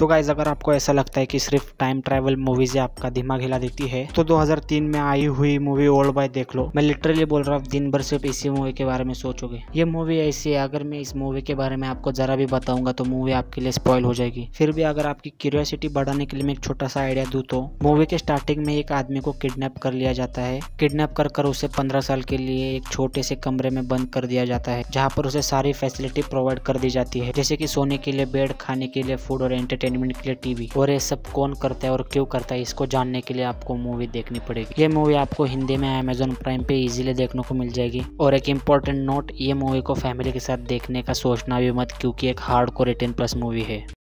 तो गाइज अगर आपको ऐसा लगता है कि सिर्फ टाइम ट्रैवल मूवीज आपका दिमाग हिला देती है तो 2003 में आई हुई मूवी ओल्ड बॉय देख लो मैं लिटरली बोल रहा हूँ दिन भर सिर्फ इसी मूवी के बारे में सोचोगे ये मूवी ऐसी है अगर मैं इस मूवी के बारे में आपको जरा भी बताऊंगा तो मूवी आपके लिए स्पॉइल हो जाएगी फिर भी अगर आपकी क्यूरियोसिटी बढ़ाने के लिए मैं एक छोटा सा आइडिया दू तो मूवी के स्टार्टिंग में एक आदमी को किडनेप कर लिया जाता है किडनेप कर कर उसे पंद्रह साल के लिए एक छोटे से कमरे में बंद कर दिया जाता है जहाँ पर उसे सारी फैसिलिटी प्रोवाइड कर दी जाती है जैसे की सोने के लिए बेड खाने के लिए फूड और एंटरटेन एंटरटेनमेंट के लिए टीवी और ये सब कौन करता है और क्यों करता है इसको जानने के लिए आपको मूवी देखनी पड़ेगी ये मूवी आपको हिंदी में अमेजोन प्राइम पे इजीली देखने को मिल जाएगी और एक इम्पोर्टेंट नोट ये मूवी को फैमिली के साथ देखने का सोचना भी मत क्योंकि एक हार्ड को रिटेन प्लस मूवी है